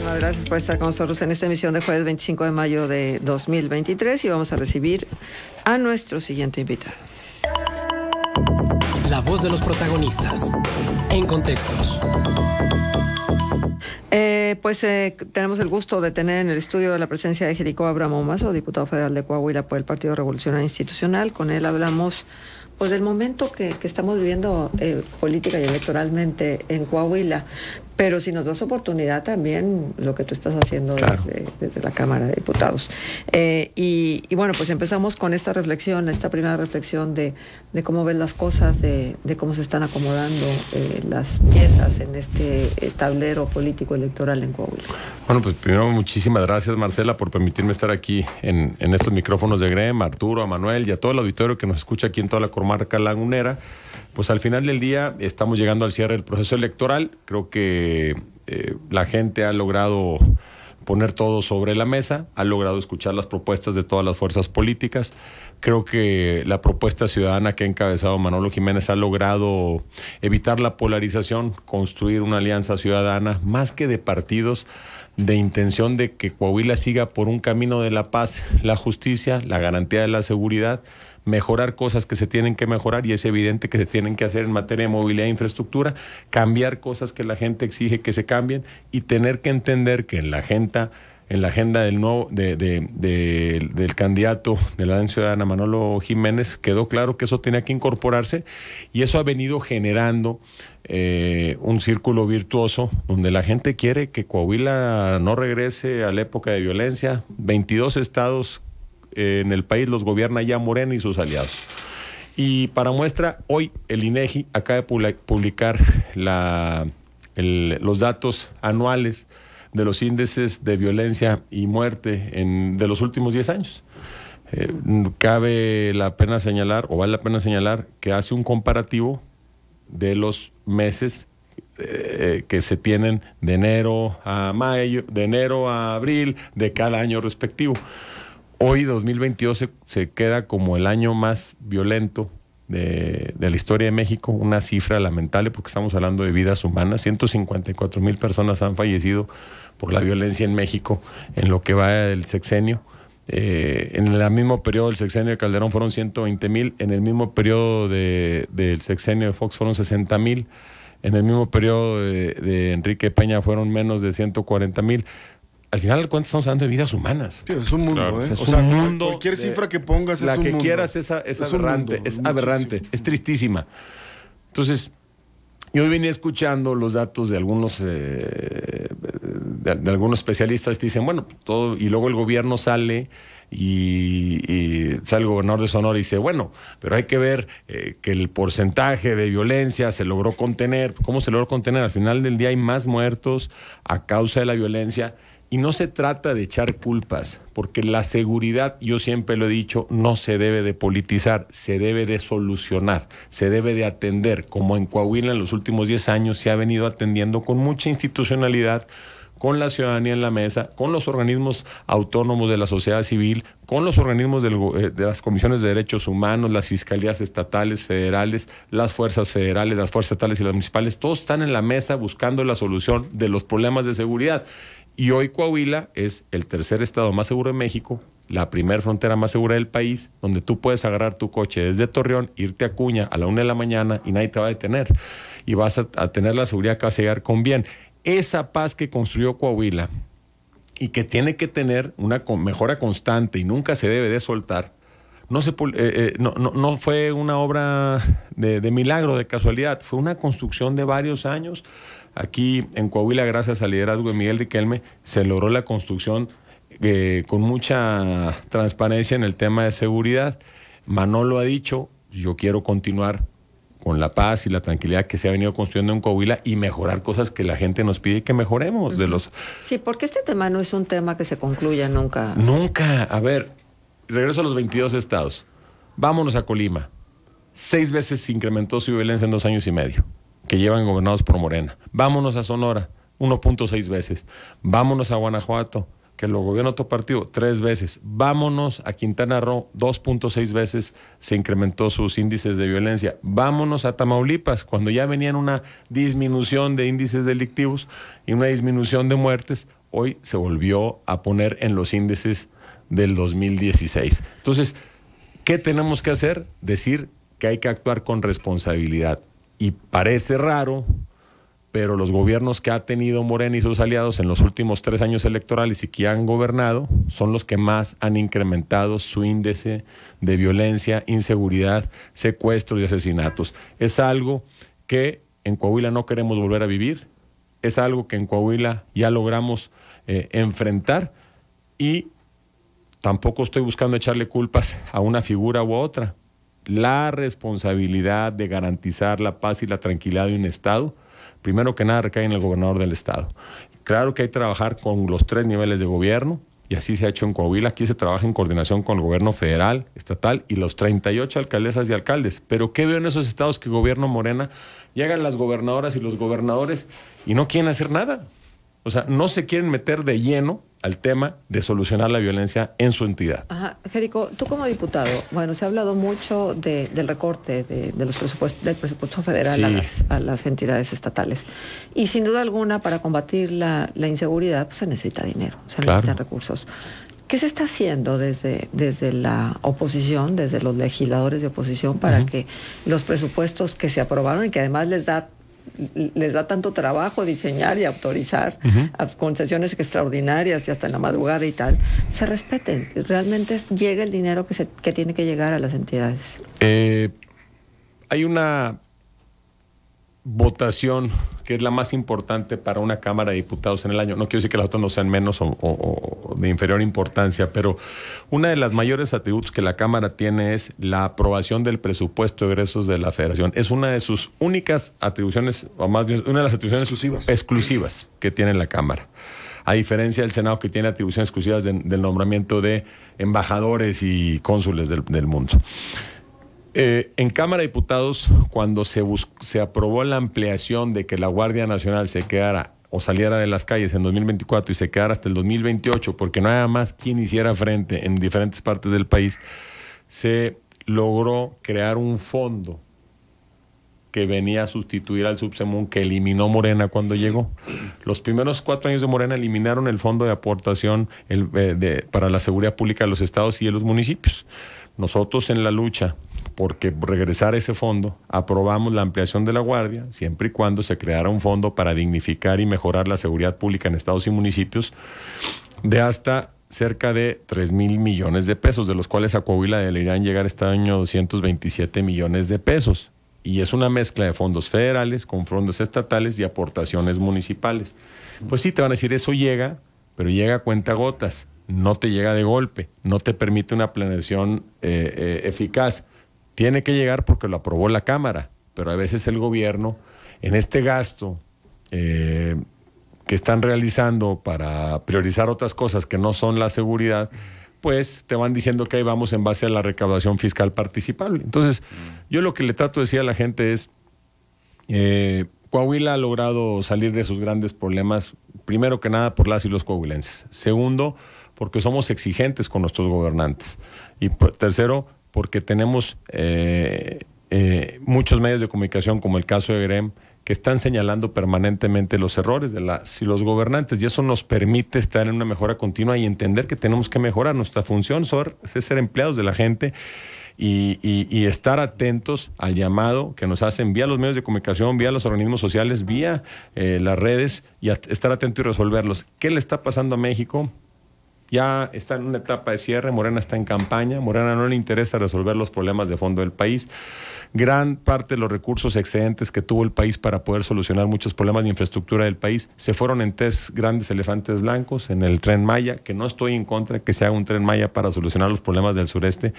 Muchísimas gracias por estar con nosotros en esta emisión de jueves 25 de mayo de 2023 y vamos a recibir a nuestro siguiente invitado. La voz de los protagonistas en contextos. Eh, pues eh, tenemos el gusto de tener en el estudio la presencia de Jericó Abraham Mazo, diputado federal de Coahuila por el Partido Revolucionario Institucional. Con él hablamos pues del momento que, estamos viviendo eh, política y electoralmente en Coahuila pero si nos das oportunidad también lo que tú estás haciendo desde, la Cámara de Diputados. Eh, y, bueno, pues empezamos con esta reflexión, esta primera reflexión de, cómo ves las cosas, de, cómo se están acomodando eh, las piezas en este eh, tablero político electoral en Coahuila. Bueno, pues primero muchísimas gracias Marcela por permitirme estar aquí en, estos micrófonos de GREM, Arturo, a Manuel y a todo el auditorio que nos escucha aquí en toda la comarca lagunera pues al final del día estamos llegando al cierre del proceso electoral. Creo que eh, la gente ha logrado poner todo sobre la mesa, ha logrado escuchar las propuestas de todas las fuerzas políticas. Creo que la propuesta ciudadana que ha encabezado Manolo Jiménez ha logrado evitar la polarización, construir una alianza ciudadana más que de partidos, de intención de que Coahuila siga por un camino de la paz, la justicia, la garantía de la seguridad mejorar cosas que se tienen que mejorar y es evidente que se tienen que hacer en materia de movilidad e infraestructura, cambiar cosas que la gente exige que se cambien y tener que entender que en la agenda en la agenda del nuevo de, del candidato de la Ciudadana Manolo Jiménez quedó claro que eso tenía que incorporarse y eso ha venido generando eh, un círculo virtuoso donde la gente quiere que Coahuila no regrese a la época de violencia. 22 estados en el país los gobierna ya Morena y sus aliados. Y para muestra, hoy el INEGI acaba de publicar los datos anuales de los índices de violencia y muerte de los últimos 10 años. Eh, cabe la pena señalar, o vale la pena señalar, que hace un comparativo de los meses eh, que se tienen de enero a mayo, de enero a abril de cada año respectivo. Hoy 2022 se, queda como el año más violento de, la historia de México, una cifra lamentable porque estamos hablando de vidas humanas. 154 mil personas han fallecido por la violencia en México en lo que va del sexenio. Eh, en el mismo periodo del sexenio de Calderón fueron 120 mil, en el mismo periodo del sexenio de Fox fueron 60 mil, en el mismo periodo de, de Enrique Peña fueron menos de 140 mil al final de cuentas estamos hablando de vidas humanas. es un mundo, ¿eh? O sea, Cualquier cifra que pongas es la que quieras es, es, aberrante, es aberrante, es tristísima. Entonces, yo venía escuchando los datos de algunos, eh, de, algunos especialistas que dicen, bueno, todo, y luego el gobierno sale y, sale el gobernador de Sonora y dice, bueno, pero hay que ver eh, que el porcentaje de violencia se logró contener. ¿Cómo se logró contener? Al final del día hay más muertos a causa de la violencia y no se trata de echar culpas, porque la seguridad, yo siempre lo he dicho, no se debe de politizar, se debe de solucionar, se debe de atender, como en Coahuila en los últimos 10 años se ha venido atendiendo con mucha institucionalidad, con la ciudadanía en la mesa, con los organismos autónomos de la sociedad civil, con los organismos eh, de las comisiones de derechos humanos, las fiscalías estatales, federales, las fuerzas federales, las fuerzas estatales y las municipales, todos están en la mesa buscando la solución de los problemas de seguridad. Y hoy Coahuila es el tercer estado más seguro de México, la primera frontera más segura del país, donde tú puedes agarrar tu coche desde Torreón, irte a Cuña a la una de la mañana y nadie te va a detener. Y vas a, tener la seguridad que vas a llegar con bien. Esa paz que construyó Coahuila y que tiene que tener una mejora constante y nunca se debe de soltar, no, se, eh, eh, fue una obra de milagro, de casualidad, fue una construcción de varios años Aquí en Coahuila, gracias al liderazgo de Miguel Riquelme, se logró la construcción eh, con mucha transparencia en el tema de seguridad. Manolo ha dicho, yo quiero continuar con la paz y la tranquilidad que se ha venido construyendo en Coahuila y mejorar cosas que la gente nos pide que mejoremos. de los... Sí, porque este tema no es un tema que se concluya nunca. Nunca. A ver, regreso a los 22 estados. Vámonos a Colima. Seis veces se incrementó su violencia en dos años y medio que llevan gobernados por Morena. Vámonos a Sonora, 1.6 veces. Vámonos a Guanajuato, que lo gobierna otro partido, tres veces. Vámonos a Quintana Roo, 2.6 veces se incrementó sus índices de violencia. Vámonos a Tamaulipas, cuando ya venían una disminución de índices delictivos y una disminución de muertes, hoy se volvió a poner en los índices del 2016. Entonces, ¿qué tenemos que hacer? Decir que hay que actuar con responsabilidad. Y parece raro, pero los gobiernos que ha tenido Morena y sus aliados en los últimos tres años electorales y que han gobernado son los que más han incrementado su índice de violencia, inseguridad, secuestros y asesinatos. Es algo que en Coahuila no queremos volver a vivir, es algo que en Coahuila ya logramos eh, enfrentar y tampoco estoy buscando echarle culpas a una figura u otra la responsabilidad de garantizar la paz y la tranquilidad de un Estado, primero que nada recae en el gobernador del Estado. Claro que hay que trabajar con los tres niveles de gobierno, y así se ha hecho en Coahuila. Aquí se trabaja en coordinación con el gobierno federal, estatal y los 38 alcaldesas y alcaldes. Pero ¿qué veo en esos estados que gobierno Morena? Llegan las gobernadoras y los gobernadores y no quieren hacer nada. O sea, no se quieren meter de lleno al tema de solucionar la violencia en su entidad. Ajá, Jerico, tú como diputado, bueno, se ha hablado mucho del recorte de, los presupuestos, del presupuesto federal a, las, entidades estatales. Y sin duda alguna, para combatir la, inseguridad, pues, se necesita dinero, se necesitan recursos. ¿Qué se está haciendo desde, desde la oposición, desde los legisladores de oposición, para que los presupuestos que se aprobaron y que además les da les da tanto trabajo diseñar y autorizar concesiones extraordinarias y hasta en la madrugada y tal, se respeten. Realmente llega el dinero que, se, tiene que llegar a las entidades. Eh, hay una votación que es la más importante para una Cámara de Diputados en el año. No quiero decir que las otras no sean menos o, de inferior importancia, pero una de las mayores atributos que la Cámara tiene es la aprobación del presupuesto de egresos de la Federación. Es una de sus únicas atribuciones, o más bien una de las atribuciones exclusivas, que tiene la Cámara a diferencia del Senado que tiene atribuciones exclusivas del nombramiento de embajadores y cónsules del mundo. Eh, en Cámara de Diputados, cuando se, se aprobó la ampliación de que la Guardia Nacional se quedara o saliera de las calles en 2024 y se quedara hasta el 2028, porque no había más quien hiciera frente en diferentes partes del país, se logró crear un fondo que venía a sustituir al subsemún que eliminó Morena cuando llegó. Los primeros cuatro años de Morena eliminaron el fondo de aportación eh, para la seguridad pública de los estados y de los municipios. Nosotros en la lucha porque regresar ese fondo, aprobamos la ampliación de la Guardia, siempre y cuando se creara un fondo para dignificar y mejorar la seguridad pública en estados y municipios, de hasta cerca de 3 mil millones de pesos, de los cuales a Coahuila le irán llegar este año 227 millones de pesos. Y es una mezcla de fondos federales con fondos estatales y aportaciones municipales. Pues sí, te van a decir, eso llega, pero llega a cuenta gotas, no te llega de golpe, no te permite una planeación eh, eh, eficaz. Tiene que llegar porque lo aprobó la Cámara, pero a veces el gobierno, en este gasto eh, que están realizando para priorizar otras cosas que no son la seguridad, pues te van diciendo que ahí vamos en base a la recaudación fiscal participable. Entonces, yo lo que le trato de decir a la gente es, eh, Coahuila ha logrado salir de sus grandes problemas, primero que nada por las y los coahuilenses. Segundo, porque somos exigentes con nuestros gobernantes. Y pues, tercero, porque tenemos eh, eh, muchos medios de comunicación, como el caso de Grem, que están señalando permanentemente los errores de los gobernantes y eso nos permite estar en una mejora continua y entender que tenemos que mejorar nuestra función, ser empleados de la gente y, estar atentos al llamado que nos hacen vía los medios de comunicación, vía los organismos sociales, vía eh, las redes y estar atentos y resolverlos. ¿Qué le está pasando a México? ya está en una etapa de cierre, Morena está en campaña, Morena no le interesa resolver los problemas de fondo del país. Gran parte de los recursos excedentes que tuvo el país para poder solucionar muchos problemas de infraestructura del país se fueron en tres grandes elefantes blancos, en el tren Maya, que no estoy en contra que se haga un tren Maya para solucionar los problemas del sureste.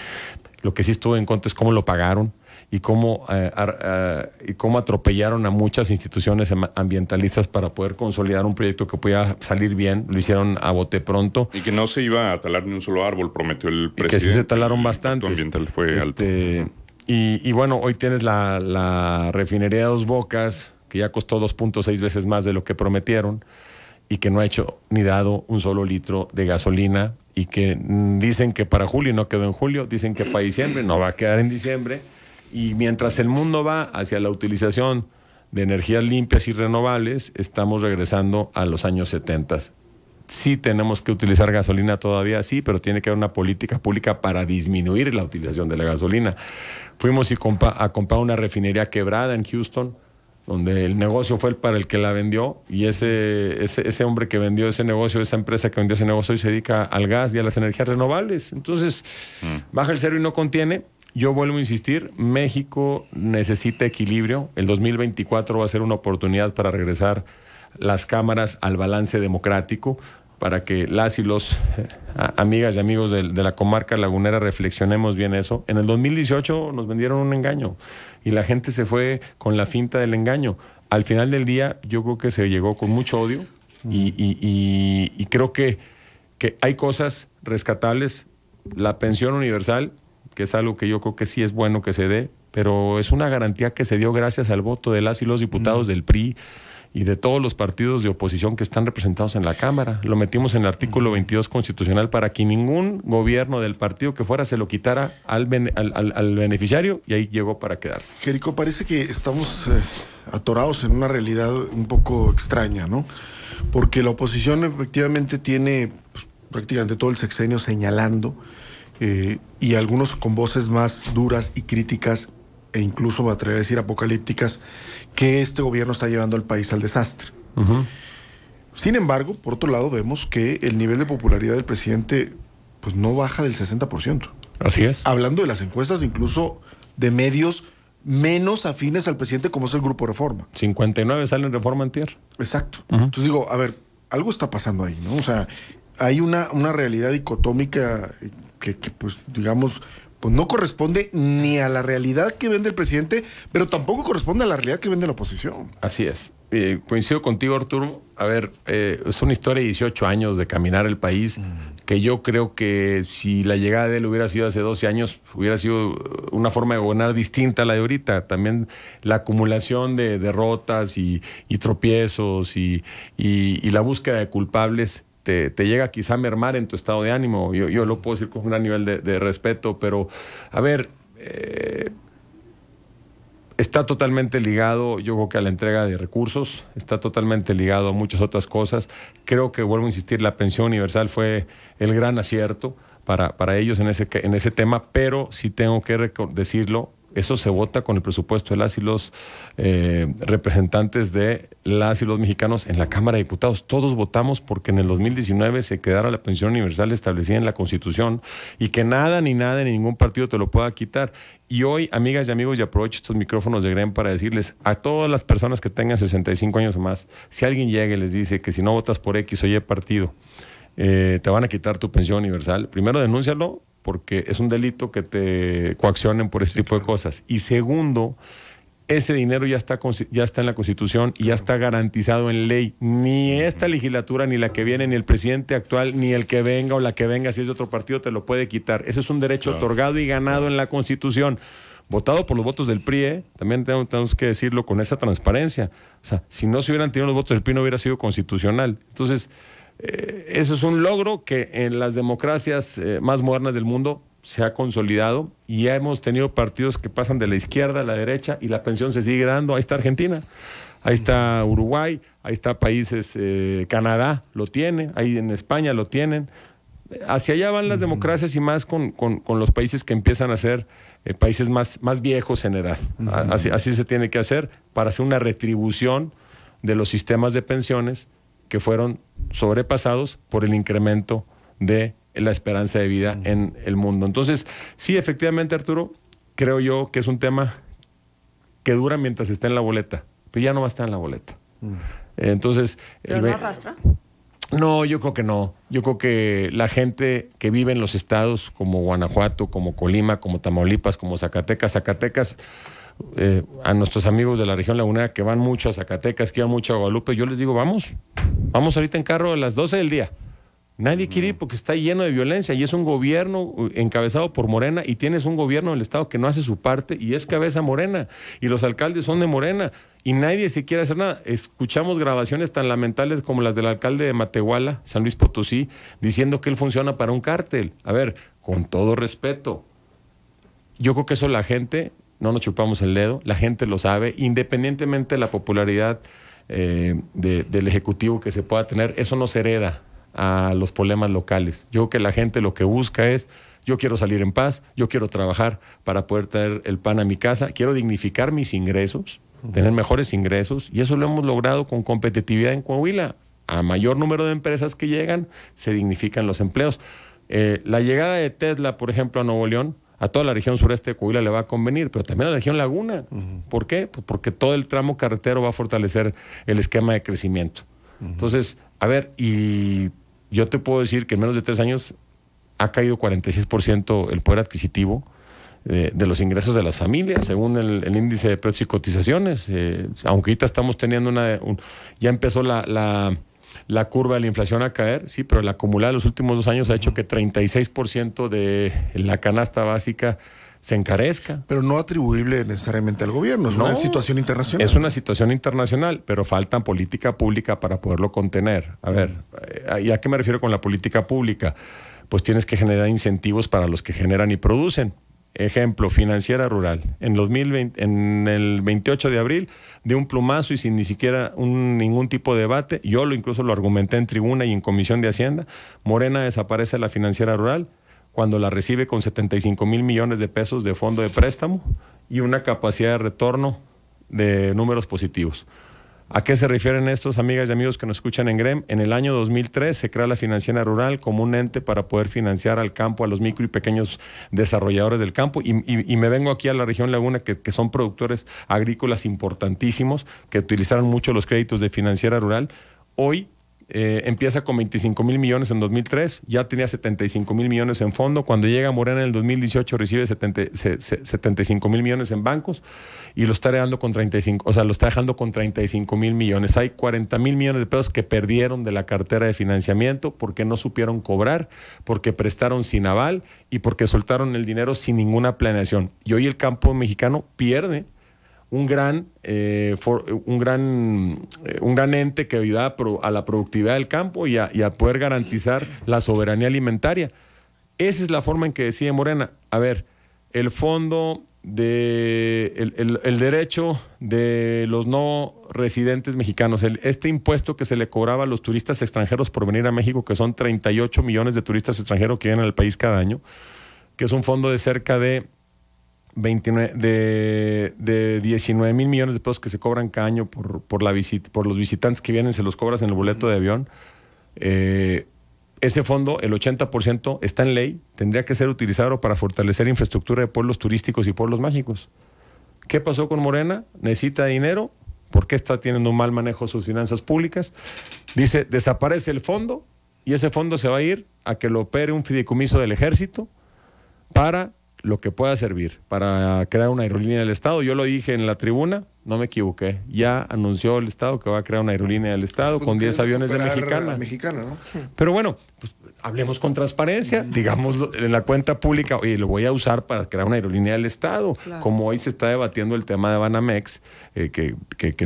Lo que sí estuve en contra es cómo lo pagaron, y cómo, eh, eh, y cómo atropellaron a muchas instituciones em, ambientalistas para poder consolidar un proyecto que podía salir bien. Lo hicieron a bote pronto. Y que no se iba a talar ni un solo árbol, prometió el presidente. que sí se talaron bastante. ambiental fue este, Y, bueno, hoy tienes la, refinería de Dos Bocas, que ya costó 2.6 veces más de lo que prometieron y que no ha hecho ni dado un solo litro de gasolina y que mm, dicen que para julio no quedó en julio, dicen que para diciembre no va a quedar en diciembre. Y mientras el mundo va hacia la utilización de energías limpias y renovables, estamos regresando a los años 70. Sí tenemos que utilizar gasolina todavía, sí, pero tiene que haber una política pública para disminuir la utilización de la gasolina. Fuimos y a comprar una refinería quebrada en Houston, donde el negocio fue el para el que la vendió y ese, hombre que vendió ese negocio, esa empresa que vendió ese negocio hoy se dedica al gas y a las energías renovables. Entonces, mm. baja el cero y no contiene yo vuelvo a insistir, México necesita equilibrio. El 2024 va a ser una oportunidad para regresar las cámaras al balance democrático, para que las y los eh, amigas y amigos de, la comarca lagunera reflexionemos bien eso. En el 2018 nos vendieron un engaño y la gente se fue con la finta del engaño. Al final del día yo creo que se llegó con mucho odio y, mm. creo que hay cosas rescatables. La pensión universal que es algo que yo creo que sí es bueno que se dé, pero es una garantía que se dio gracias al voto de las y los diputados del PRI y de todos los partidos de oposición que están representados en la Cámara. Lo metimos en el artículo 22 constitucional para que ningún gobierno del partido que fuera se lo quitara al, al, beneficiario y ahí llegó para quedarse. Jerico, parece que estamos eh, atorados en una realidad un poco extraña, ¿no? Porque la oposición efectivamente tiene pues, prácticamente todo el sexenio señalando eh, y algunos con voces más duras y críticas e incluso me atrevería a decir apocalípticas, que este gobierno está llevando al país al desastre. Sin embargo, por otro lado, vemos que el nivel de popularidad del presidente pues no baja del 60%. Así es. Hablando de las encuestas, incluso de medios menos afines al presidente, como es el Grupo Reforma. 59 salen Reforma en Exacto. Entonces digo, a ver, algo está pasando ahí, ¿no? O sea, hay una, una realidad dicotómica que, pues, digamos, pues no corresponde ni a la realidad que vende el presidente, pero tampoco corresponde a la realidad que vende la oposición. Así es. coincido contigo, Arturo. A ver, eh, es una historia de 18 años de caminar el país, mm. que yo creo que si la llegada de él hubiera sido hace 12 años, hubiera sido una forma de gobernar distinta a la de ahorita. También la acumulación de derrotas y, tropiezos y la búsqueda de culpables te, llega quizá a mermar en tu estado de ánimo. Yo, lo puedo decir con un gran nivel de, respeto, pero a ver, eh, está totalmente ligado, yo creo que a la entrega de recursos, está totalmente ligado a muchas otras cosas. Creo que, vuelvo a insistir, la pensión universal fue el gran acierto para, para ellos en ese, en ese tema, pero sí tengo que decirlo, eso se vota con el presupuesto de las y los eh, representantes de las y los mexicanos en la Cámara de Diputados. Todos votamos porque en el 2019 se quedara la pensión universal establecida en la Constitución y que nada ni nada ni ningún partido te lo pueda quitar. Y hoy, amigas y amigos, y aprovecho estos micrófonos de Grem para decirles a todas las personas que tengan 65 años o más, si alguien llega y les dice que si no votas por X o Y partido, eh, te van a quitar tu pensión universal, primero denúncialo porque es un delito que te coaccionen por este tipo de cosas. Y segundo, ese dinero ya está, ya está en la Constitución y ya está garantizado en ley. Ni esta legislatura, ni la que viene, ni el presidente actual, ni el que venga o la que venga, si es de otro partido, te lo puede quitar. Ese es un derecho otorgado y ganado en la Constitución. Votado por los votos del PRI, ¿eh? también tenemos que decirlo con esa transparencia. O sea, si no se hubieran tenido los votos del PRI, no hubiera sido constitucional. Entonces, eh, eso es un logro que en las democracias eh, más modernas del mundo se ha consolidado y ya hemos tenido partidos que pasan de la izquierda a la derecha y la pensión se sigue dando. Ahí está Argentina, ahí está Uruguay, ahí está países, eh, Canadá lo tiene, ahí en España lo tienen. Hacia allá van las democracias y más con, los países que empiezan a ser países más, viejos en edad. Así, así se tiene que hacer para hacer una retribución de los sistemas de pensiones que fueron sobrepasados por el incremento de la esperanza de vida en el mundo. Entonces, sí, efectivamente, Arturo, creo yo que es un tema que dura mientras está en la boleta, pero ya no va a estar en la boleta. Entonces, arrastra? No, yo creo que no. Yo creo que la gente que vive en los estados como Guanajuato, como Colima, como Tamaulipas, como Zacatecas, Zacatecas eh, a nuestros amigos de la región lagunera que van mucho a Zacatecas, que van mucho a Guadalupe, yo les digo, vamos, vamos ahorita en carro a las 12 del día. Nadie quiere ir porque está lleno de violencia y es un gobierno uh, encabezado por Morena y tienes un gobierno del Estado que no hace su parte y es cabeza morena y los alcaldes son de Morena y nadie se quiere hacer nada. Escuchamos grabaciones tan lamentables como las del alcalde de Matehuala, San Luis Potosí, diciendo que él funciona para un cártel. A ver, con todo respeto, yo creo que eso la gente no nos chupamos el dedo, la gente lo sabe, independientemente de la popularidad eh, del Ejecutivo que se pueda tener, eso no se hereda a los problemas locales. Yo creo que la gente lo que busca es, yo quiero salir en paz, yo quiero trabajar para poder traer el pan a mi casa, quiero dignificar mis ingresos, tener mejores ingresos, y eso lo hemos logrado con competitividad en Coahuila. A mayor número de empresas que llegan, se dignifican los empleos. Eh, la llegada de Tesla, por ejemplo, a Nuevo León, a toda la región sureste de Coahuila le va a convenir, pero también a la región Laguna. ¿Por qué? Pues porque todo el tramo carretero va a fortalecer el esquema de crecimiento. Entonces, a ver, y yo te puedo decir que en menos de tres años ha caído 46% el poder adquisitivo eh, de los ingresos de las familias, según el, índice de precios y cotizaciones. Eh, aunque ahorita estamos teniendo una... ya empezó la la curva de la inflación a caer, sí, pero la acumulada de los últimos dos años ha hecho que 36% de la canasta básica se encarezca. Pero no atribuible necesariamente al gobierno, es una situación internacional. Es una situación internacional, pero falta política pública para poderlo contener. A ver, eh, ¿y a qué me refiero con la política pública? Pues tienes que generar incentivos para los que generan y producen. Ejemplo, financiera rural. En, en el 28 de abril, de un plumazo y sin ni siquiera ningún tipo de debate, yo lo incluso lo argumenté en tribuna y en comisión de Hacienda, Morena desaparece la financiera rural cuando la recibe con 75 mil millones de pesos de fondo de préstamo y una capacidad de retorno de números positivos. ¿A qué se refieren estos amigas y amigos que nos escuchan en GREM? En el año 2003 se crea la financiera rural como un ente para poder financiar al campo, a los micro y pequeños desarrolladores del campo. Y, me vengo aquí a la región Laguna, que, que, son productores agrícolas importantísimos, que utilizaron mucho los créditos de financiera rural. Hoy eh, empieza con 25 mil millones en 2003, ya tenía 75 mil millones en fondo. Cuando llega Morena en el 2018 recibe 75 mil millones en bancos y lo está con 35, o sea, lo está dejando con 35 mil millones. Hay 40 mil millones de pesos que perdieron de la cartera de financiamiento porque no supieron cobrar, porque prestaron sin aval y porque soltaron el dinero sin ninguna planeación. Y hoy el campo mexicano pierde un gran, eh, un gran, eh, un gran ente que ayuda a la productividad del campo y a, poder garantizar la soberanía alimentaria. Esa es la forma en que decide Morena. A ver, el fondo de el, derecho de los no residentes mexicanos, este impuesto que se le cobraba a los turistas extranjeros por venir a México, que son 38 millones de turistas extranjeros que vienen al país cada año, que es un fondo de cerca de de, 19 mil millones de pesos que se cobran cada año por, la por los visitantes que vienen, se los cobras en el boleto de avión. Eh, ese fondo, el 80%, está en ley, tendría que ser utilizado para fortalecer infraestructura de pueblos turísticos y pueblos mágicos. ¿Qué pasó con Morena? Necesita dinero. ¿Por qué está teniendo un mal manejo de sus finanzas públicas? Dice, desaparece el fondo y ese fondo se va a ir a que lo opere un fideicomiso del ejército para lo que pueda servir para crear una aerolínea del Estado. Yo lo dije en la tribuna, no me equivoqué. Ya anunció el Estado que va a crear una aerolínea del Estado pues con 10 aviones de Mexicana. mexicana Pero bueno, pues, hablemos con transparencia, mm. digamos en la cuenta pública, oye, lo voy a usar para crear una aerolínea del Estado. Como hoy se está debatiendo el tema de Banamex, eh, que,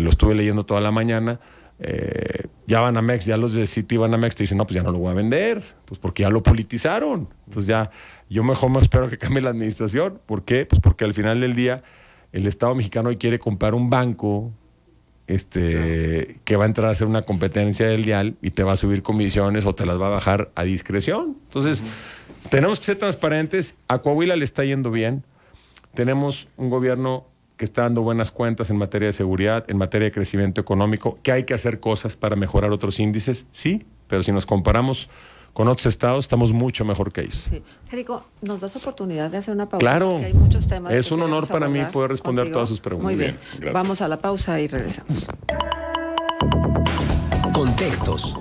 lo estuve leyendo toda la mañana. Eh, ya Banamex, ya los de City Banamex te dicen, no, pues ya no lo voy a vender, pues porque ya lo politizaron. Entonces ya yo mejor me espero que cambie la administración. ¿Por qué? Pues porque al final del día el Estado mexicano hoy quiere comprar un banco este, que va a entrar a hacer una competencia del dial y te va a subir comisiones o te las va a bajar a discreción. Entonces, tenemos que ser transparentes. A Coahuila le está yendo bien. Tenemos un gobierno que está dando buenas cuentas en materia de seguridad, en materia de crecimiento económico, que hay que hacer cosas para mejorar otros índices, sí, pero si nos comparamos con otros estados estamos mucho mejor que ellos. Sí. ¿nos das oportunidad de hacer una pausa? Claro. Es un honor para mí poder responder todas sus preguntas. Muy bien. Vamos a la pausa y regresamos. Contextos.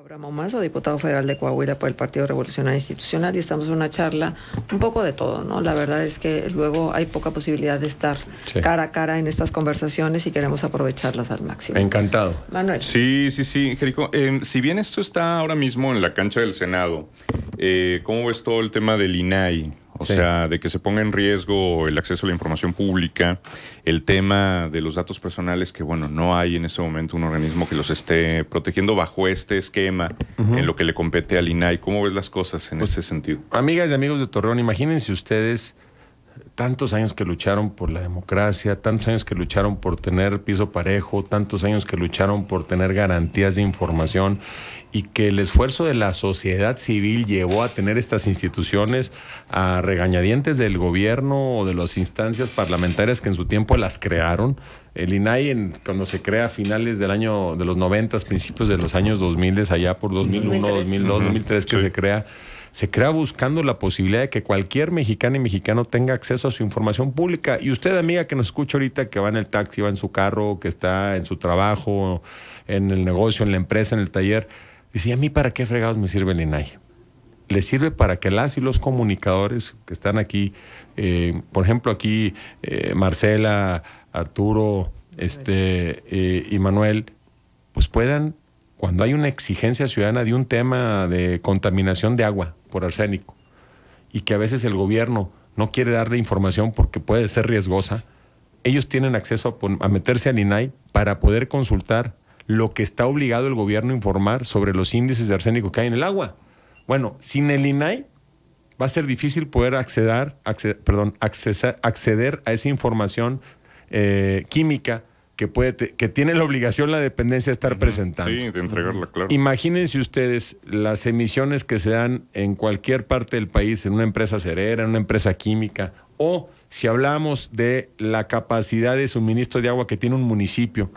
Abraham o diputado federal de Coahuila por el Partido Revolucionario Institucional, y estamos en una charla un poco de todo, ¿no? La verdad es que luego hay poca posibilidad de estar cara a cara en estas conversaciones y queremos aprovecharlas al máximo. Encantado. Manuel. Sí, sí, sí, Jerico. Em, si bien esto está ahora mismo en la cancha del Senado, eh, ¿cómo ves todo el tema del INAI? O sea, de que se ponga en riesgo el acceso a la información pública, el tema de los datos personales, que bueno, no hay en ese momento un organismo que los esté protegiendo bajo este esquema en lo que le compete al INAI. ¿Cómo ves las cosas en pues, ese sentido? Amigas y amigos de Torreón, imagínense ustedes tantos años que lucharon por la democracia, tantos años que lucharon por tener piso parejo, tantos años que lucharon por tener garantías de información y que el esfuerzo de la sociedad civil llevó a tener estas instituciones a regañadientes del gobierno o de las instancias parlamentarias que en su tiempo las crearon. El INAI cuando se crea a finales del año de los 90, principios de los años 2000, allá por 2001, 2002, 2003 que se crea se crea buscando la posibilidad de que cualquier mexicano y mexicano tenga acceso a su información pública. Y usted, amiga, que nos escucha ahorita, que va en el taxi, va en su carro, que está en su trabajo, en el negocio, en la empresa, en el taller, dice, a mí para qué fregados me sirve el INAI? Le sirve para que las y los comunicadores que están aquí, eh, por ejemplo, aquí eh, Marcela, Arturo este, eh, y Manuel, pues puedan cuando hay una exigencia ciudadana de un tema de contaminación de agua, por arsénico y que a veces el gobierno no quiere darle información porque puede ser riesgosa, ellos tienen acceso a, meterse al INAI para poder consultar lo que está obligado el gobierno a informar sobre los índices de arsénico que hay en el agua. Bueno, sin el INAI va a ser difícil poder acceder, a esa información eh, química que, tiene la obligación la dependencia de estar presentando. Sí, de entregarla, claro. Imagínense ustedes las emisiones que se dan en cualquier parte del país, en una empresa cerera, en una empresa química, o si hablamos de la capacidad de suministro de agua que tiene un municipio.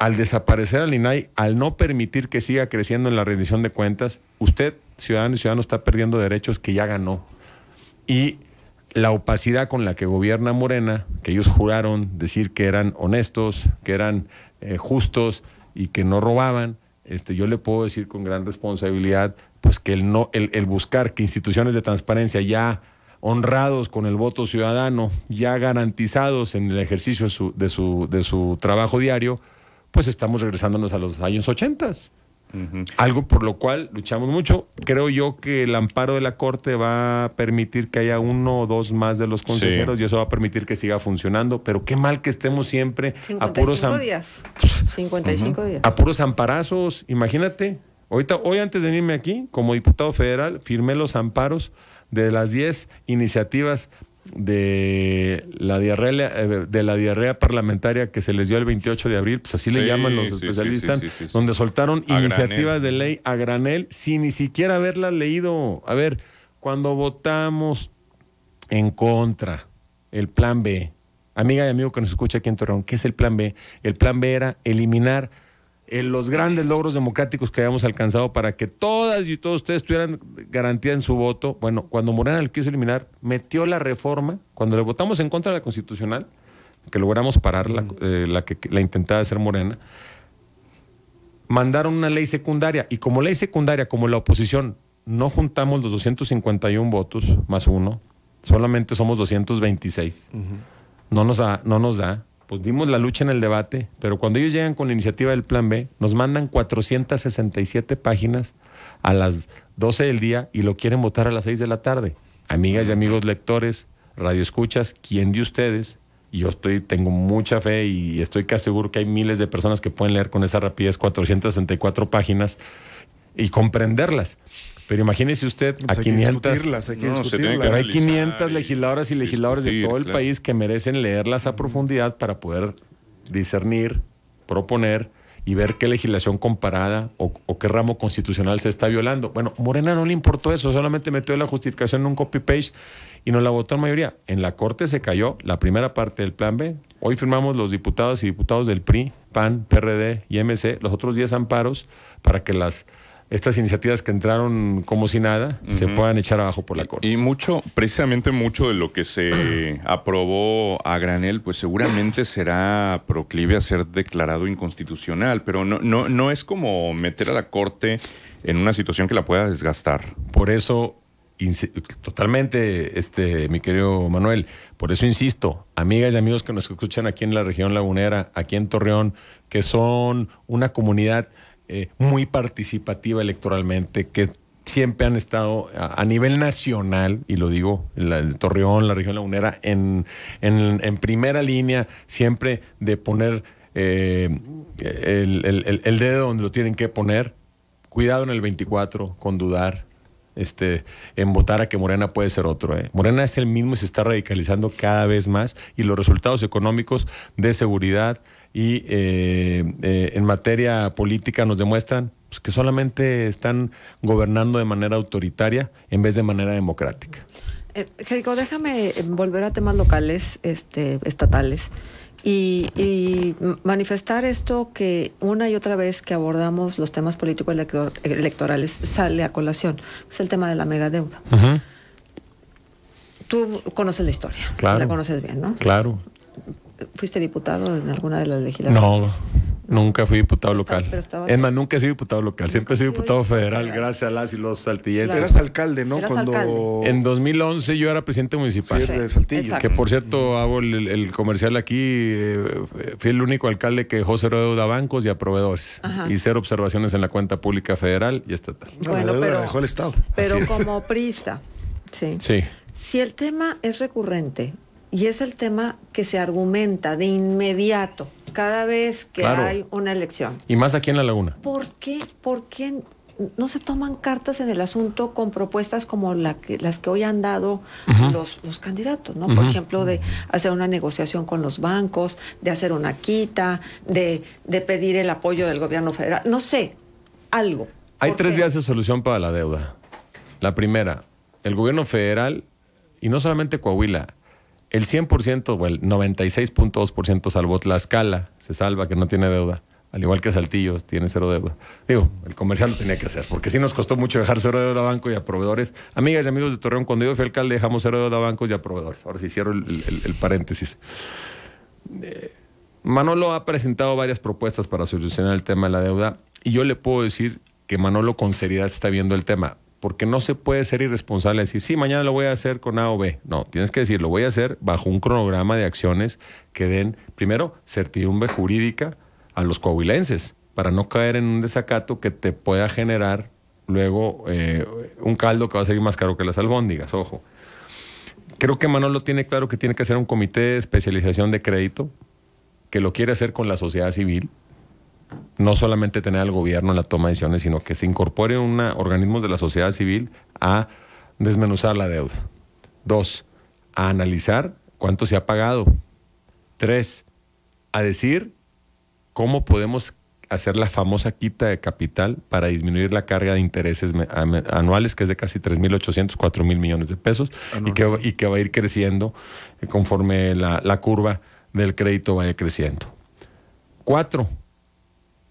Al desaparecer al INAI, al no permitir que siga creciendo en la rendición de cuentas, usted, ciudadano y ciudadano, está perdiendo derechos que ya ganó. Y la opacidad con la que gobierna Morena, que ellos juraron decir que eran honestos, que eran eh, justos y que no robaban, este, yo le puedo decir con gran responsabilidad, pues que el, no, el, buscar que instituciones de transparencia ya honrados con el voto ciudadano, ya garantizados en el ejercicio de su, de su, de su trabajo diario, pues estamos regresándonos a los años 80 algo por lo cual luchamos mucho. Creo yo que el amparo de la Corte va a permitir que haya uno o dos más de los consejeros y eso va a permitir que siga funcionando. Pero qué mal que estemos siempre a puros 55 días. A puros amparazos. Imagínate. hoy antes de venirme aquí, como diputado federal, firmé los amparos de las 10 iniciativas de la diarrea eh, de la diarrea parlamentaria que se les dio el 28 de abril, pues así le llaman los especialistas, donde soltaron iniciativas de ley a granel sin ni siquiera haberlas leído. A ver, cuando votamos en contra el plan B, amiga y amigo que nos escucha aquí en Torreón, ¿qué es el plan B? El plan B era eliminar los grandes logros democráticos que habíamos alcanzado para que todas y todos ustedes tuvieran garantía en su voto. Bueno, cuando Morena le quiso eliminar, metió la reforma, cuando le votamos en contra de la constitucional, que logramos parar eh, la, que la intentaba hacer Morena, mandaron una ley secundaria y como ley secundaria, como la oposición, no juntamos los 251 votos más uno, solamente somos 226. No nos da, no nos da pues dimos la lucha en el debate, pero cuando ellos llegan con la iniciativa del Plan B, nos mandan 467 páginas a las 12 del día y lo quieren votar a las 6 de la tarde. Amigas y amigos lectores, Radio Escuchas, ¿quién de ustedes? Yo estoy, tengo mucha fe y estoy casi seguro que hay miles de personas que pueden leer con esa rapidez 464 páginas y comprenderlas. Pero imagínese usted pues a hay 500. hay 500 legisladoras y legisladores de todo el país que merecen leerlas a profundidad para poder discernir, proponer y ver qué legislación comparada o, qué ramo constitucional se está violando. Bueno, Morena no le importó eso, solamente metió la justificación en un copy-paste y nos la votó en mayoría. En la Corte se cayó la primera parte del Plan B. Hoy firmamos los diputados y diputados del PRI, PAN, PRD y MC los otros 10 amparos para que las estas iniciativas que entraron como si nada se puedan echar abajo por la corte. Y mucho, precisamente mucho de lo que se aprobó a granel, pues seguramente será proclive a ser declarado inconstitucional, pero no, no, no es como meter a la corte en una situación que la pueda desgastar. Por eso, totalmente, este, mi querido Manuel, por eso insisto, amigas y amigos que nos escuchan aquí en la región lagunera, aquí en Torreón, que son una comunidad eh, muy participativa electoralmente, que siempre han estado a, nivel nacional, y lo digo, el Torreón, la región lagunera, en, en, en primera línea, siempre de poner eh, el, el dedo donde lo tienen que poner. Cuidado en el 24 con dudar, este, en votar a que Morena puede ser otro. ¿eh? Morena es el mismo y se está radicalizando cada vez más y los resultados económicos de seguridad y eh, eh, en materia política nos demuestran pues, que solamente están gobernando de manera autoritaria en vez de manera democrática. Jerico, déjame volver a temas locales, este, estatales y, manifestar esto que una y otra vez que abordamos los temas políticos electorales sale a colación, es el tema de la megadeuda. deuda. Tú conoces la historia, la conoces bien, ¿no? Claro. ¿Fuiste diputado en alguna de las legislaturas? No. Nunca fui diputado local. es más, nunca he sido diputado local. Siempre he sido diputado federal, gracias a las y los saltillenses. Eras alcalde, ¿no? Cuando... En 2011 yo era presidente municipal. de Saltillo. Que por cierto, hago el, comercial aquí. Eh, fui el único alcalde que dejó cero deuda a bancos y a proveedores. Y cero observaciones en la cuenta pública federal y estatal. No, bueno, pero, dejó el Estado. Pero como prista, Sí. sí. Si el tema es recurrente y es el tema que se argumenta de inmediato cada vez que hay una elección. Y más aquí en La Laguna. ¿Por qué, por qué no se toman cartas en el asunto con propuestas como la que, las que hoy han dado los, los, candidatos, ¿no? Por ejemplo, de hacer una negociación con los bancos, de hacer una quita, de, de pedir el apoyo del gobierno federal, no sé, algo. Hay tres vías de solución para la deuda. La primera, el gobierno federal, y no solamente Coahuila, el 100% o el 96.2% salvó escala, se salva que no tiene deuda. Al igual que Saltillo, tiene cero deuda. Digo, el comercial no tenía que hacer, porque sí nos costó mucho dejar cero deuda a bancos y a proveedores. Amigas y amigos de Torreón, cuando yo fui alcalde dejamos cero deuda a bancos y a proveedores. Ahora sí cierro el, paréntesis. Eh, Manolo ha presentado varias propuestas para solucionar el tema de la deuda y yo le puedo decir que Manolo con seriedad está viendo el tema porque no se puede ser irresponsable decir, sí, mañana lo voy a hacer con A o B. No, tienes que decir, lo voy a hacer bajo un cronograma de acciones que den, primero, certidumbre jurídica a los coahuilenses, para no caer en un desacato que te pueda generar luego eh, un caldo que va a salir más caro que las albóndigas, ojo. Creo que Manolo tiene claro que tiene que hacer un comité de especialización de crédito, que lo quiere hacer con la sociedad civil, no solamente tener al gobierno en la toma de decisiones, sino que se incorpore un organismo de la sociedad civil a desmenuzar la deuda. Dos, a analizar cuánto se ha pagado. Tres, a decir cómo podemos hacer la famosa quita de capital para disminuir la carga de intereses anuales, que es de casi 3.800, 4.000 millones de pesos, y que, y que, va a ir creciendo eh, conforme la, la curva del crédito vaya creciendo. Cuatro,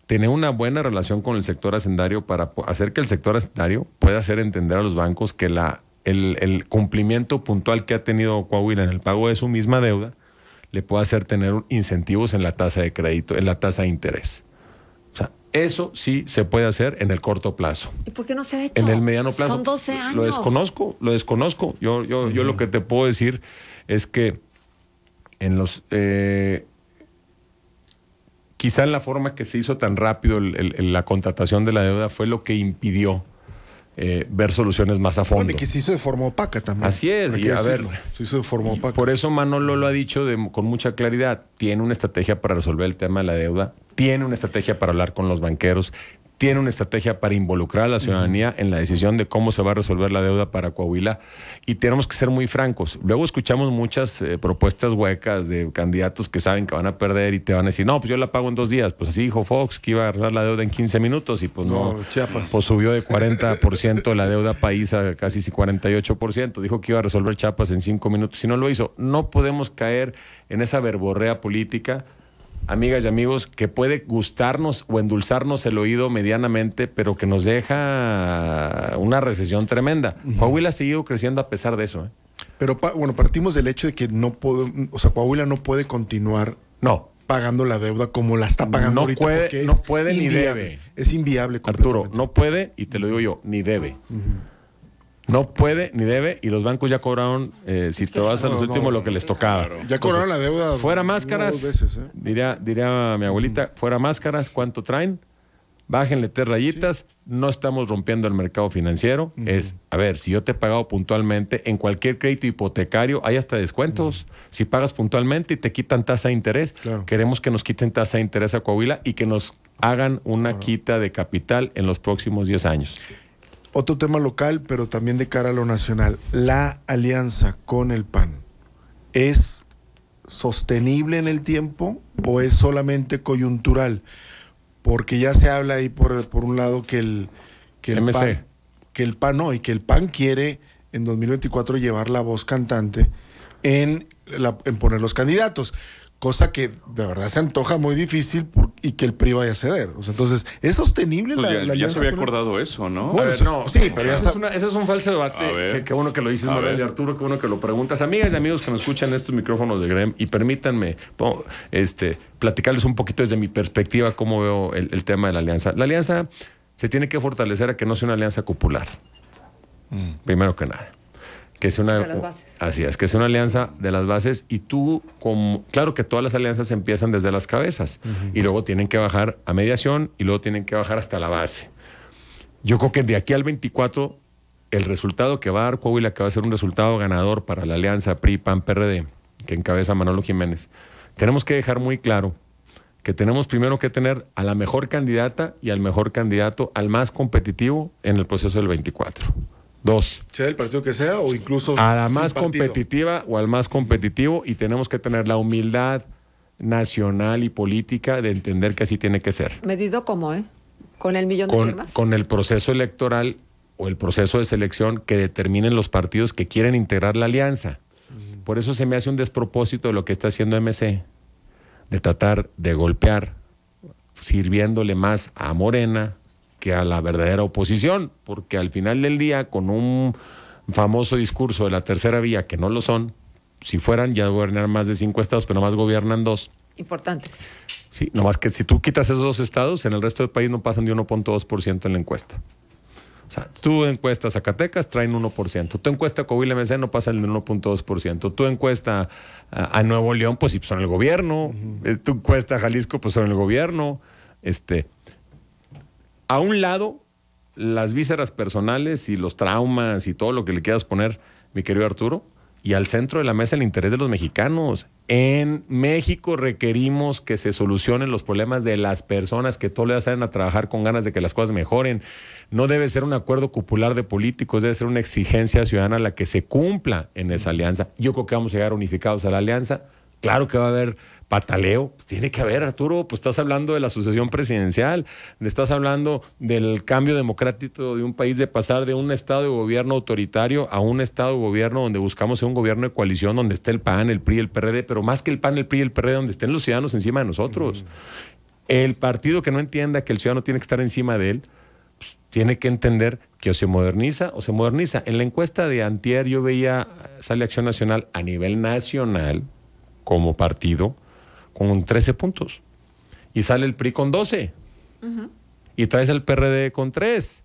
tener una buena relación con el sector hacendario para hacer que el sector hacendario pueda hacer entender a los bancos que la, el, cumplimiento puntual que ha tenido Coahuila en el pago de su misma deuda le pueda hacer tener incentivos en la tasa de crédito, en la tasa de interés. O sea, eso sí se puede hacer en el corto plazo. ¿Y por qué no se ha hecho? En el mediano plazo. Son 12 años. Lo desconozco, lo desconozco. Yo, yo, lo que te puedo decir es que en los... Eh, Quizá en la forma que se hizo tan rápido la contratación de la deuda fue lo que impidió eh, ver soluciones más a fondo. Bueno, y que se hizo de forma opaca también. Así es, y a ver. Se hizo de forma opaca. Por eso Manolo lo ha dicho con mucha claridad. Tiene una estrategia para resolver el tema de la deuda, tiene una estrategia para hablar con los banqueros, tiene una estrategia para involucrar a la ciudadanía en la decisión de cómo se va a resolver la deuda para Coahuila y tenemos que ser muy francos. Luego escuchamos muchas eh, propuestas huecas de candidatos que saben que van a perder y te van a decir, no, pues yo la pago en dos días. Pues así dijo Fox que iba a arreglar la deuda en 15 minutos y pues no, no Chiapas. pues subió de 40% la deuda país a casi 48%. Dijo que iba a resolver Chiapas en cinco minutos y no lo hizo. No podemos caer en esa verborrea política amigas y amigos, que puede gustarnos o endulzarnos el oído medianamente, pero que nos deja una recesión tremenda. Coahuila ha seguido creciendo a pesar de eso. ¿eh? Pero bueno, partimos del hecho de que no puedo, o sea, Coahuila no puede continuar. No. Pagando la deuda como la está pagando no Puede, no puede ni debe. Es inviable. Arturo, no puede, y te lo digo yo, ni debe. No puede ni debe y los bancos ya cobraron, eh, si te vas a los últimos, lo que les tocaba. Ya cobraron la deuda. Fuera máscaras, ¿eh? diría, diría mi abuelita, fuera máscaras, ¿cuánto traen? Bájenle tres rayitas, no estamos rompiendo el mercado financiero. Es, a ver, si yo te he pagado puntualmente, en cualquier crédito hipotecario hay hasta descuentos. Si pagas puntualmente y te quitan tasa de interés, queremos que nos quiten tasa de interés a Coahuila y que nos hagan una quita de capital en los próximos 10 años. Otro tema local, pero también de cara a lo nacional. La alianza con el PAN es sostenible en el tiempo o es solamente coyuntural? Porque ya se habla ahí por, por un lado que el, PAN, que el PAN no, y que el PAN quiere en 2024 llevar la voz cantante en, en poner los candidatos cosa que de verdad se antoja muy difícil y que el PRI vaya a ceder. entonces, ¿es sostenible pues la, alianza? ya se había acordado eso, ¿no? Bueno, sí, pero eso es, un falso debate. Qué bueno que lo dices, Morel Arturo, qué bueno que lo preguntas. Amigas y amigos que nos escuchan estos micrófonos de Grem, y permítanme este, platicarles un poquito desde mi perspectiva cómo veo el, tema de la alianza. La alianza se tiene que fortalecer a que no sea una alianza popular. Mm. Primero que nada. Que sea una... Así es, que es una alianza de las bases y tú, claro que todas las alianzas empiezan desde las cabezas y luego tienen que bajar a mediación y luego tienen que bajar hasta la base. Yo creo que de aquí al 24, el resultado que va a dar Coahuila, que va a ser un resultado ganador para la alianza PRI-PAN-PRD, que encabeza Manolo Jiménez, tenemos que dejar muy claro que tenemos primero que tener a la mejor candidata y al mejor candidato, al más competitivo en el proceso del 24. Dos. Sea el partido que sea o incluso. A la más competitiva o al más competitivo y tenemos que tener la humildad nacional y política de entender que así tiene que ser. Medido como, ¿eh? Con el millón de firmas. Con el proceso electoral o el proceso de selección que determinen los partidos que quieren integrar la alianza. Mm. Por eso se me hace un despropósito de lo que está haciendo MC, de tratar de golpear, sirviéndole más a Morena, que a la verdadera oposición, porque al final del día, con un famoso discurso de la tercera vía, que no lo son, si fueran ya gobiernan más de cinco estados, pero nomás gobiernan dos. Importantes. Sí, nomás que si tú quitas esos dos estados, en el resto del país no pasan de 1.2% en la encuesta. O sea, tú encuesta Zacatecas traen 1%, tu encuesta Coahuila MC no pasan de 1.2%, Tú encuesta a, Nuevo León, pues sí pues son el gobierno, eh, Tú encuestas encuesta a Jalisco, pues son el gobierno. Este, a un lado las vísceras personales y los traumas y todo lo que le quieras poner, mi querido Arturo, y al centro de la mesa el interés de los mexicanos. En México requerimos que se solucionen los problemas de las personas que todos le salen a trabajar con ganas de que las cosas mejoren. No debe ser un acuerdo cupular de políticos, debe ser una exigencia ciudadana la que se cumpla en esa alianza. Yo creo que vamos a llegar unificados a la alianza. Claro que va a haber pataleo. Pues, tiene que haber, Arturo, pues estás hablando de la sucesión presidencial, estás hablando del cambio democrático de un país, de pasar de un estado de gobierno autoritario a un estado de gobierno donde buscamos un gobierno de coalición, donde esté el PAN, el PRI, el PRD, pero más que el PAN, el PRI, el PRD, donde estén los ciudadanos encima de nosotros. El partido que no entienda que el ciudadano tiene que estar encima de él, pues, tiene que entender que o se moderniza o se moderniza. En la encuesta de Antier yo veía, eh, sale Acción Nacional a nivel nacional como partido, con 13 puntos. Y sale el PRI con 12. Y traes al PRD con 3.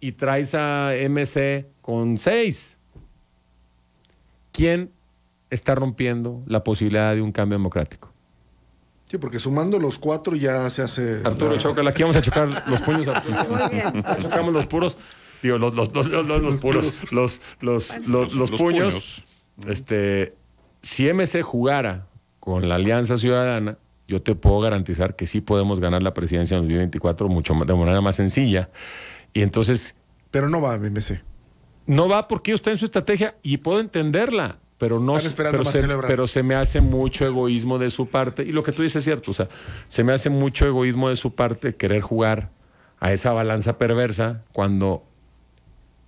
Y traes a MC con 6. ¿Quién está rompiendo la posibilidad de un cambio democrático? Sí, porque sumando los cuatro ya se hace. Arturo, la... Aquí vamos a chocar los puños. A... Chocamos los puros. Digo, los, los, los, puros. Los, los, puños. Este, si MC jugara con la Alianza Ciudadana, yo te puedo garantizar que sí podemos ganar la presidencia en 2024 mucho más, de manera más sencilla. Y entonces... Pero no va a MMC. No va porque usted en su estrategia y puedo entenderla, pero no pero se, pero se, me hace mucho egoísmo de su parte. Y lo que tú dices es cierto, o sea, se me hace mucho egoísmo de su parte querer jugar a esa balanza perversa cuando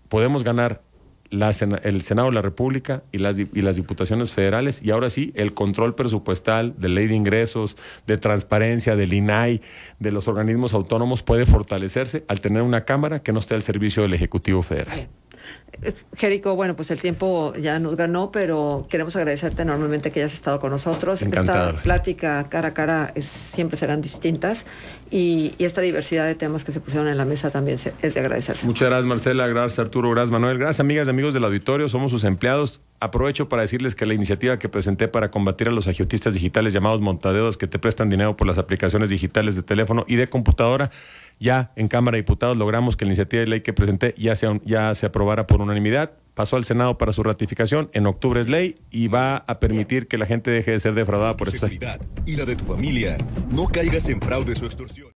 podemos ganar el Senado de la República y las, y las diputaciones federales, y ahora sí, el control presupuestal de ley de ingresos, de transparencia, del INAI, de los organismos autónomos puede fortalecerse al tener una Cámara que no esté al servicio del Ejecutivo Federal. Jerico, bueno, pues el tiempo ya nos ganó, pero queremos agradecerte enormemente que hayas estado con nosotros. Encantado. Esta plática cara a cara es, siempre serán distintas y, esta diversidad de temas que se pusieron en la mesa también es de agradecer. Muchas gracias, Marcela. Gracias, Arturo. Gracias, Manuel. Gracias, amigas y amigos del auditorio. Somos sus empleados. Aprovecho para decirles que la iniciativa que presenté para combatir a los agiotistas digitales llamados montadeos que te prestan dinero por las aplicaciones digitales de teléfono y de computadora ya en Cámara de Diputados logramos que la iniciativa de ley que presenté ya, sea, ya se aprobara por unanimidad. Pasó al Senado para su ratificación. En octubre es ley y va a permitir que la gente deje de ser defraudada por seguridad y la de tu familia. No caigas en fraude o extorsión.